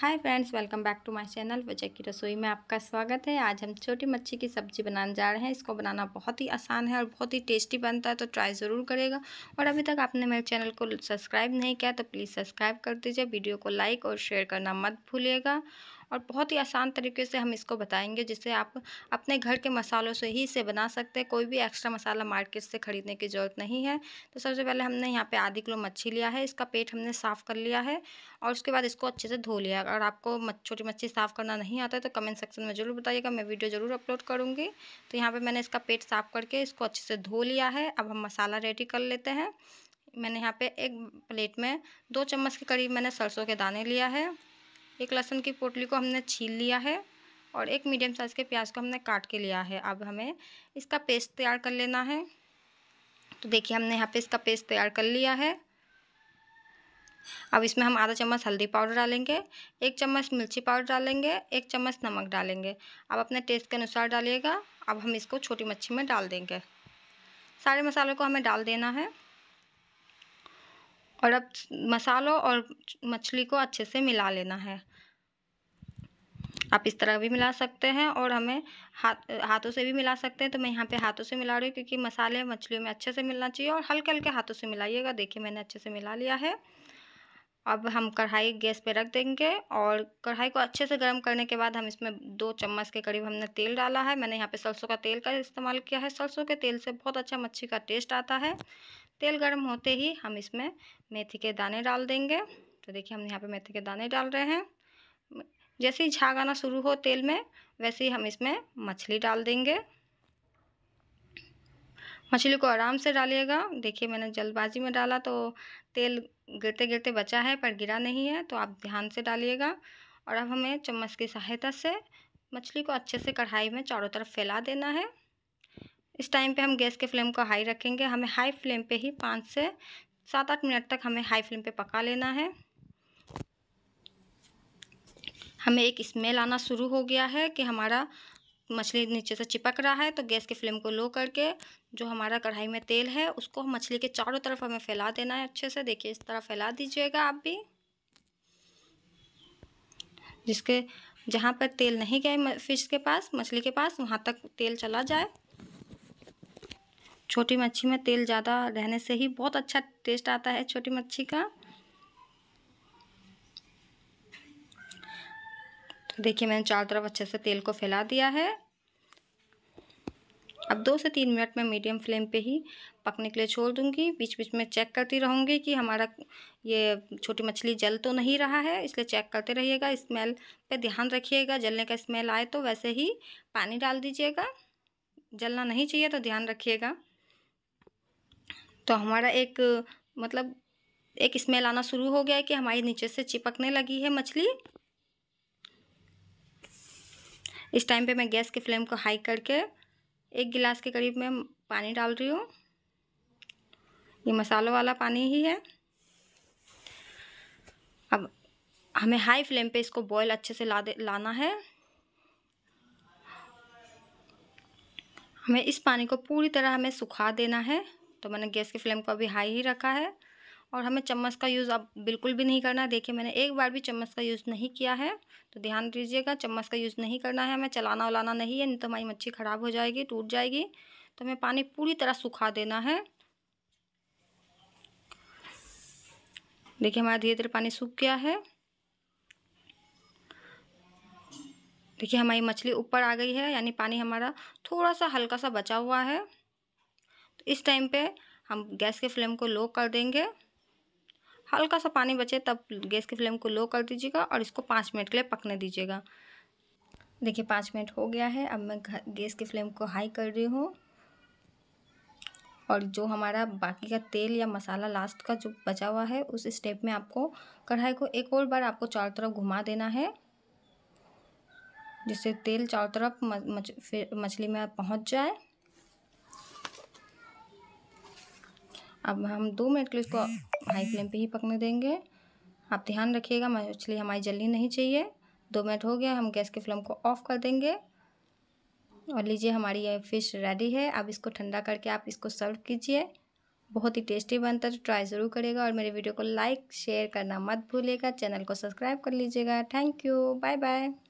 hi friends welcome back to my channel वजह की रसोई में आपका स्वागत है आज हम छोटी मच्छी की सब्ज़ी बनाने जा रहे हैं इसको बनाना बहुत ही आसान है और बहुत ही टेस्टी बनता है तो ट्राई ज़रूर करेगा और अभी तक आपने मेरे चैनल को सब्सक्राइब नहीं किया तो प्लीज़ सब्सक्राइब कर दीजिए वीडियो को लाइक और शेयर करना मत भूलिएगा और बहुत ही आसान तरीके से हम इसको बताएंगे जिससे आप अपने घर के मसालों से ही इसे बना सकते हैं कोई भी एक्स्ट्रा मसाला मार्केट से ख़रीदने की ज़रूरत नहीं है तो सबसे पहले हमने यहाँ पे आधी किलो मच्छी लिया है इसका पेट हमने साफ़ कर लिया है और उसके बाद इसको अच्छे से धो लिया अगर आपको छोटी मच्छी साफ़ करना नहीं आता है तो कमेंट सेक्शन में ज़रूर बताइएगा मैं वीडियो ज़रूर अपलोड करूँगी तो यहाँ पर मैंने इसका पेट साफ़ करके इसको अच्छे से धो लिया है अब हम मसाला रेडी कर लेते हैं मैंने यहाँ पे एक प्लेट में दो चम्मच के करीब मैंने सरसों के दाने लिया है एक लहसुन की पोटली को हमने छील लिया है और एक मीडियम साइज़ के प्याज को हमने काट के लिया है अब हमें इसका पेस्ट तैयार कर लेना है तो देखिए हमने यहाँ पे इसका पेस्ट तैयार कर लिया है अब इसमें हम आधा चम्मच हल्दी पाउडर डालेंगे एक चम्मच मिर्ची पाउडर डालेंगे एक चम्मच नमक डालेंगे अब अपने टेस्ट के अनुसार डालिएगा अब हम इसको छोटी मच्छी में डाल देंगे सारे मसालों को हमें डाल देना है और अब मसालों और मछली को अच्छे से मिला लेना है आप इस तरह भी मिला सकते हैं और हमें हाथ हाथों से भी मिला सकते हैं तो मैं यहाँ पे हाथों से मिला रही हूँ क्योंकि मसाले मछलियों में अच्छे से मिलना चाहिए और हल्के हल्के हाथों से मिलाइएगा देखिए मैंने अच्छे से मिला लिया है अब हम कढ़ाई गैस पे रख देंगे और कढ़ाई को अच्छे से गर्म करने के बाद हम इसमें दो चम्मच के करीब हमने तेल डाला है मैंने यहाँ पर सरसों का तेल का इस्तेमाल किया है सरसों के तेल से बहुत अच्छा मच्छी का टेस्ट आता है तेल गर्म होते ही हम इसमें मेथी के दाने डाल देंगे तो देखिए हम यहाँ पर मेथी के दाने डाल रहे हैं जैसे ही झाग आना शुरू हो तेल में वैसे ही हम इसमें मछली डाल देंगे मछली को आराम से डालिएगा देखिए मैंने जल्दबाजी में डाला तो तेल गिरते गिरते बचा है पर गिरा नहीं है तो आप ध्यान से डालिएगा और अब हमें चम्मच की सहायता से मछली को अच्छे से कढ़ाई में चारों तरफ फैला देना है इस टाइम पे हम गैस के फ्लेम को हाई रखेंगे हमें हाई फ्लेम पे ही पाँच से सात आठ मिनट तक हमें हाई फ्लेम पे पका लेना है हमें एक स्मेल आना शुरू हो गया है कि हमारा मछली नीचे से चिपक रहा है तो गैस के फ्लेम को लो करके जो हमारा कढ़ाई में तेल है उसको मछली के चारों तरफ हमें फैला देना है अच्छे से देखिए इस तरह फैला दीजिएगा आप भी जिसके जहाँ पर तेल नहीं गए फिश के पास मछली के पास वहाँ तक तेल चला जाए छोटी मच्छी में तेल ज़्यादा रहने से ही बहुत अच्छा टेस्ट आता है छोटी मच्छी का देखिए मैंने चारों तरफ अच्छे से तेल को फैला दिया है अब दो से तीन मिनट में मीडियम फ्लेम पे ही पकने के लिए छोड़ दूंगी बीच बीच में चेक करती रहूँगी कि हमारा ये छोटी मछली जल तो नहीं रहा है इसलिए चेक करते रहिएगा स्मेल पे ध्यान रखिएगा जलने का स्मेल आए तो वैसे ही पानी डाल दीजिएगा जलना नहीं चाहिए तो ध्यान रखिएगा तो हमारा एक मतलब एक स्मेल आना शुरू हो गया है कि हमारी नीचे से चिपकने लगी है मछली इस टाइम पे मैं गैस के फ्लेम को हाई करके एक गिलास के करीब मैं पानी डाल रही हूँ ये मसालों वाला पानी ही है अब हमें हाई फ्लेम पे इसको बॉईल अच्छे से ला दे लाना है हमें इस पानी को पूरी तरह हमें सुखा देना है तो मैंने गैस के फ्लेम को अभी हाई ही रखा है और हमें चम्मच का यूज़ अब बिल्कुल भी नहीं करना है देखिए मैंने एक बार भी चम्मच का यूज़ नहीं किया है तो ध्यान दीजिएगा चम्मच का यूज़ नहीं करना है हमें चलाना उलाना नहीं है नहीं तो हमारी मच्छी ख़राब हो जाएगी टूट जाएगी तो हमें पानी पूरी तरह सुखा देना है देखिए हमारा धीरे धीरे पानी सूख गया है देखिए हमारी मछली ऊपर आ गई है यानी पानी हमारा थोड़ा सा हल्का सा बचा हुआ है तो इस टाइम पे हम गैस के फ्लेम को लो कर देंगे हल्का सा पानी बचे तब गैस की फ्लेम को लो कर दीजिएगा और इसको पाँच मिनट के लिए पकने दीजिएगा देखिए पाँच मिनट हो गया है अब मैं गैस की फ्लेम को हाई कर रही हूँ और जो हमारा बाकी का तेल या मसाला लास्ट का जो बचा हुआ है उस स्टेप में आपको कढ़ाई को एक और बार आपको चारों तरफ घुमा देना है जिससे तेल चारों तरफ मछली में पहुंच जाए अब हम दो मिनट के लिए इसको हाई फ्लेम पे ही पकने देंगे आप ध्यान रखिएगा मछली हमारी जल्दी नहीं चाहिए दो मिनट हो गया हम गैस के फ्लेम को ऑफ़ कर देंगे और लीजिए हमारी ये फ़िश रेडी है अब इसको ठंडा करके आप इसको सर्व कीजिए बहुत ही टेस्टी बनता है तो ट्राई ज़रूर करेगा और मेरे वीडियो को लाइक शेयर करना मत भूलिएगा चैनल को सब्सक्राइब कर लीजिएगा थैंक यू बाय बाय